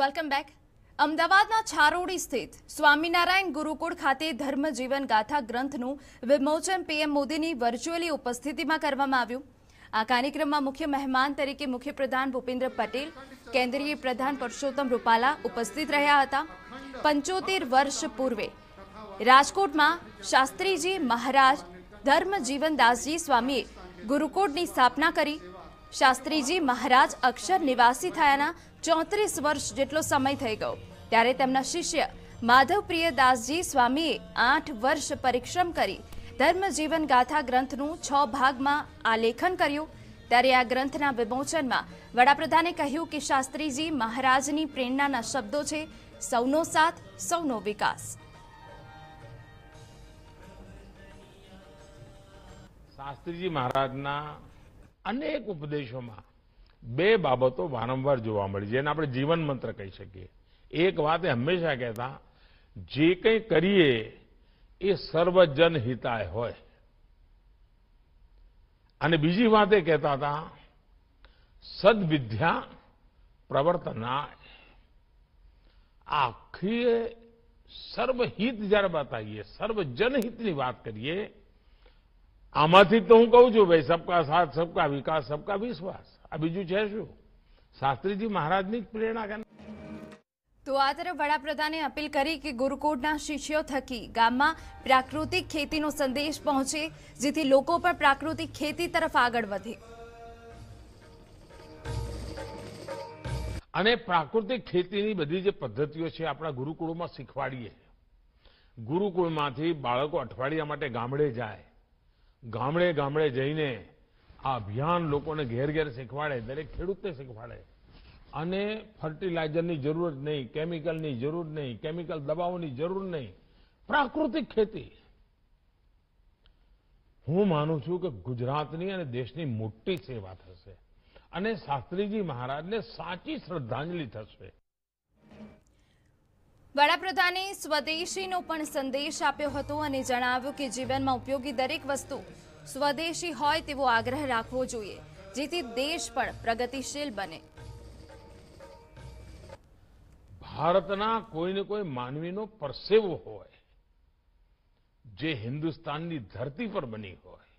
welcome back અમદાવાદના છારોડી સ્થિત સ્વામિનારાયણ ગુરુકુળ ખાતે ધર્મજીવન ગાથા ગ્રંથનું વિમોચન પીએમ મોદીની વર્ચ્યુઅલી ઉપસ્થિતિમાં કરવામાં આવ્યું આ કાર્યક્રમમાં મુખ્ય મહેમાન તરીકે મુખ્યપ્રધાન ભૂપેન્દ્ર પટેલ કેન્દ્રીય પ્રધાન પરસોત્તમ રૂપાલા ઉપસ્થિત રહ્યા હતા પંચોતેર વર્ષ પૂર્વે રાજકોટમાં શાસ્ત્રીજી મહારાજ ધર્મજીવનદાસજી સ્વામીએ ગુરુકુળની સ્થાપના કરી શાસ્ત્રીજી મહારાજ અક્ષર નિવાસી થયાના ચોત્રીસ વર્ષ જેટલો સમય થઈ ગયો ત્યારે તેમના શિષ્ય માધવપ્રિય દાસજી સ્વામીએ આઠ વર્ષ પરિશ્રમ કરી ધર્મજીવન ગાથા ગ્રંથનું છ ભાગમાં આલેખન કર્યું ત્યારે આ ગ્રંથના વિમોચનમાં વડાપ્રધાને કહ્યું કે શાસ્ત્રીજી મહારાજની પ્રેરણાના શબ્દો છે સૌનો સાથ સૌનો વિકાસ શાસ્ત્રીજી મહારાજના અનેક ઉપદેશોમાં બે બાબતો વારંવાર જોવા મળી જેને આપણે જીવન મંત્ર કહી શકીએ એક વાત એ હંમેશા કહેતા જે કંઈ કરીએ એ સર્વજન હિતાય હોય અને બીજી વાત એ કહેતા હતા સદવિદ્યા પ્રવર્તનાય આખી સર્વહિત જ્યારે બતાવીએ સર્વજનહિતની વાત કરીએ આમાંથી તો હું કહું છું ભાઈ સબકા સાથ સબકા વિકાસ સબકા વિશ્વાસ આ બીજું છે શું શાસ્ત્રીજી મહારાજની જ પ્રેરણા તો આ તરફ વડાપ્રધાને અપીલ કરી કે ગુરુકુળના શિષ્યો થકી ગામમાં પ્રાકૃતિક ખેતીનો સંદેશ પહોંચે જેથી લોકો પણ પ્રાકૃતિક ખેતી તરફ આગળ વધે અને પ્રાકૃતિક ખેતીની બધી જે પદ્ધતિઓ છે આપણા ગુરુકુળમાં શીખવાડીએ ગુરુકુળમાંથી બાળકો અઠવાડિયા માટે ગામડે જાય ગામડે ગામડે જઈને આ અભિયાન લોકોને ઘેર ઘેર શીખવાડે દરેક ખેડૂતને શીખવાડે અને ફર્ટિલાઇઝરની જરૂર જ નહીં કેમિકલની જરૂર નહીં કેમિકલ દવાઓની જરૂર નહીં પ્રાકૃતિક ખેતી હું માનું છું કે ગુજરાતની અને દેશની મોટી સેવા થશે અને શાસ્ત્રીજી મહારાજને સાચી શ્રદ્ધાંજલિ થશે વડાપ્રધાને સ્વદેશીનો પણ સંદેશ આપ્યો હતો અને જણાવ્યું કે જીવનમાં ઉપયોગી દરેક વસ્તુ સ્વદેશી હોય તેવો આગ્રહ રાખવો જોઈએ જેથી દેશ પણ પ્રગતિશીલ બને ભારતના કોઈને કોઈ માનવીનો પરસેવો હોય જે હિન્દુસ્તાનની ધરતી પર બની હોય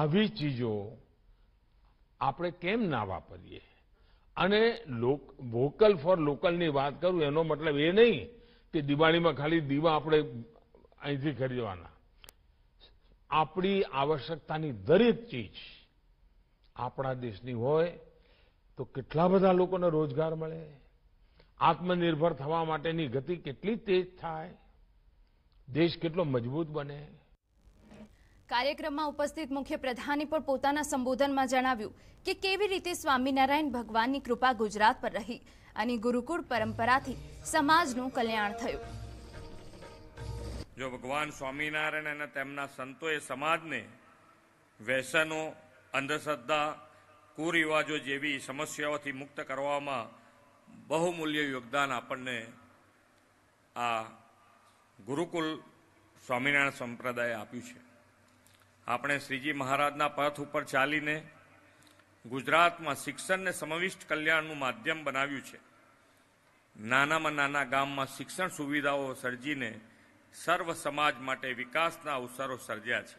આવી ચીજો આપણે કેમ ના વાપરીએ અને વોકલ ફોર લોકલની વાત કરું એનો મતલબ એ નહીં કે દિવાળીમાં ખાલી દીવા આપણે અહીંથી ખરીદવાના આપણી આવશ્યકતાની દરેક ચીજ આપણા દેશની હોય તો કેટલા બધા લોકોને રોજગાર મળે આત્મનિર્ભર થવા માટેની ગતિ કેટલી તેજ થાય દેશ કેટલો મજબૂત બને કાર્યક્રમમાં ઉપસ્થિત મુખ્ય પ્રધાને પણ પોતાના સંબોધનમાં જણાવ્યું કે કેવી રીતે સ્વામિનારાયણ ભગવાનની કૃપા ગુજરાત પર રહી અને ગુરુકુળ પરંપરાથી સમાજનું કલ્યાણ થયું જો ભગવાન સ્વામિનારાયણ અને તેમના સંતોએ સમાજને વ્યસનો અંધશ્રદ્ધા કુરિવાજો જેવી સમસ્યાઓથી મુક્ત કરવામાં બહુમૂલ્ય યોગદાન આપણને આ ગુરુકુલ સ્વામિનારાયણ સંપ્રદાય આપ્યું છે આપણે શ્રીજી મહારાજના પથ ઉપર ચાલીને ગુજરાતમાં શિક્ષણને સમાવિષ્ટ કલ્યાણનું માધ્યમ બનાવ્યું છે નાનામાં નાના ગામમાં શિક્ષણ સુવિધાઓ સર્જીને સર્વ સમાજ માટે વિકાસના અવસરો સર્જ્યા છે